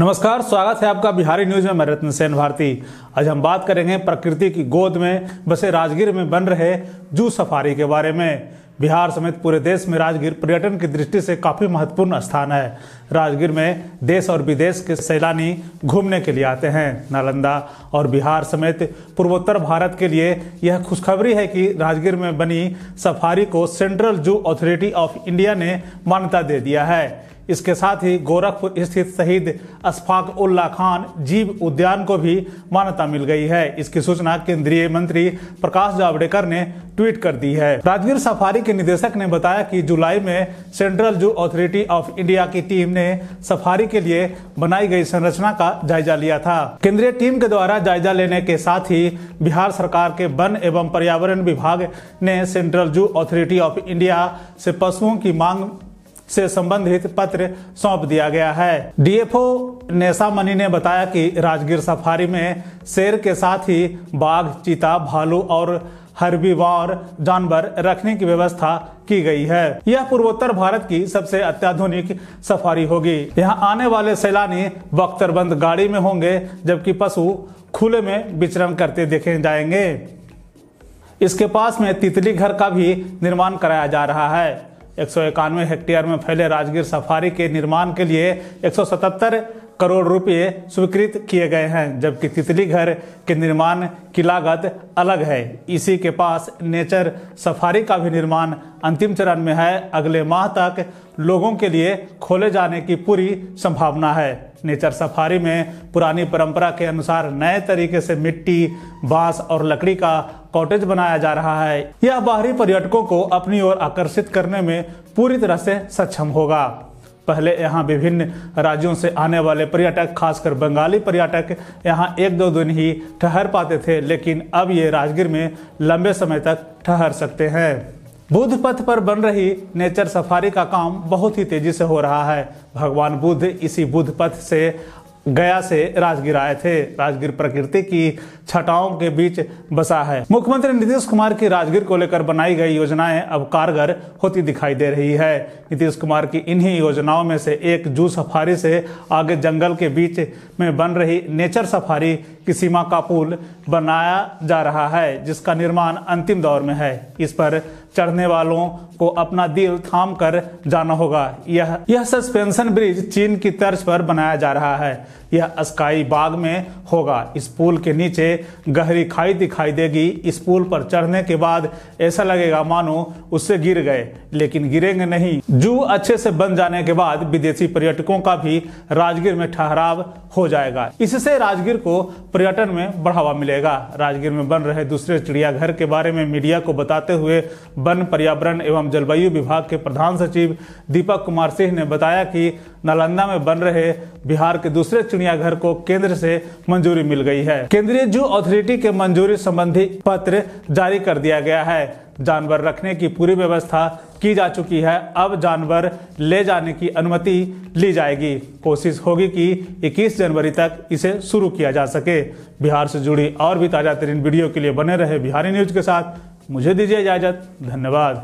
नमस्कार स्वागत है आपका बिहारी न्यूज में मैं रत्न सेन भारती आज हम बात करेंगे प्रकृति की गोद में बसे राजगीर में बन रहे जू सफारी के बारे में बिहार समेत पूरे देश में राजगीर पर्यटन की दृष्टि से काफ़ी महत्वपूर्ण स्थान है राजगीर में देश और विदेश के सैलानी घूमने के लिए आते हैं नालंदा और बिहार समेत पूर्वोत्तर भारत के लिए यह खुशखबरी है कि राजगीर में बनी सफारी को central zoo authority of India ने मान्यता दे दिया है इसके साथ ही गोरखपुर स्थित शहीद अशफाक उल्ला खान जीव उद्यान को भी मान्यता मिल गई है इसकी सूचना केंद्रीय मंत्री प्रकाश जावड़ेकर ने ट्वीट कर दी है राजगीर सफारी के निदेशक ने बताया कि जुलाई में central zoo authority of India की टीम ने सफारी के लिए बनाई गई संरचना का जायजा लिया था केंद्रीय टीम के द्वारा जायजा लेने के साथ ही बिहार सरकार के वन एवं पर्यावरण विभाग ने central zoo authority of India से पशुओं की मांग से संबंधित पत्र सौंप दिया गया है डीएफओ नेसा मनी ने बताया कि राजगीर सफारी में शेर के साथ ही बाघ चीता भालू और हरबीवार जानवर रखने की व्यवस्था की गई है यह पूर्वोत्तर भारत की सबसे अत्याधुनिक सफारी होगी यहाँ आने वाले सैलानी बख्तरबंद गाड़ी में होंगे जबकि पशु खुले में विचरण करते देखे जाएंगे इसके पास में तितली घर का भी निर्माण कराया जा रहा है एक सौ इक्यानवे हेक्टेयर में फैले राजगीर सफारी के निर्माण के लिए एक सौ सतहत्तर करोड़ रुपए स्वीकृत किए गए हैं जबकि तितली घर के निर्माण की लागत अलग है इसी के पास नेचर सफारी का भी निर्माण अंतिम चरण में है अगले माह तक लोगों के लिए खोले जाने की पूरी संभावना है नेचर सफारी में पुरानी परंपरा के अनुसार नए तरीके से मिट्टी बांस और लकड़ी का कॉटेज बनाया जा रहा है यह बाहरी पर्यटकों को अपनी ओर आकर्षित करने में पूरी तरह से सक्षम होगा पहले यहाँ विभिन्न राज्यों से आने वाले पर्यटक खासकर बंगाली पर्यटक यहाँ एक दो दिन ही ठहर पाते थे लेकिन अब ये राजगीर में लंबे समय तक ठहर सकते हैं बुद्ध पथ पर बन रही नेचर सफारी का काम बहुत ही तेजी से हो रहा है भगवान बुद्ध इसी बुद्ध पथ से गया से राजगीर आए थे राजगीर प्रकृति की छटाओं के बीच बसा है मुख्यमंत्री नीतीश कुमार की राजगीर को लेकर बनाई गई योजनाएं अब कारगर होती दिखाई दे रही है नीतीश कुमार की इन्हीं योजनाओं में से एक जू सफारी से आगे जंगल के बीच में बन रही नेचर सफारी की सीमा का पुल बनाया जा रहा है जिसका निर्माण अंतिम दौर में है इस पर चढ़ने वालों को अपना दिल थाम कर जाना होगा यह यह सस्पेंशन ब्रिज चीन की तर्ज पर बनाया जा रहा है यह अस्काई बाग में होगा इस पुल के नीचे गहरी खाई दिखाई देगी इस पुल पर चढ़ने के बाद ऐसा लगेगा मानो उससे गिर गए लेकिन गिरेंगे नहीं जू अच्छे से बन जाने के बाद विदेशी पर्यटकों का भी राजगीर में ठहराव हो जाएगा इससे राजगीर को पर्यटन में बढ़ावा मिलेगा राजगीर में बन रहे दूसरे चिड़ियाघर के बारे में मीडिया को बताते हुए वन पर्यावरण एवं जलवायु विभाग के प्रधान सचिव दीपक कुमार सिंह ने बताया कि नालंदा में बन रहे बिहार के दूसरे चिड़ियाघर को केंद्र से मंजूरी मिल गई है केंद्रीय जू अथॉरिटी के मंजूरी संबंधी पत्र जारी कर दिया गया है जानवर रखने की पूरी व्यवस्था की जा चुकी है अब जानवर ले जाने की अनुमति ली जाएगी कोशिश होगी कि 21 जनवरी तक इसे शुरू किया जा सके बिहार से जुड़ी और भी ताजा तरीन वीडियो के लिए बने रहे बिहारी न्यूज के साथ मुझे दीजिए इजाज़त धन्यवाद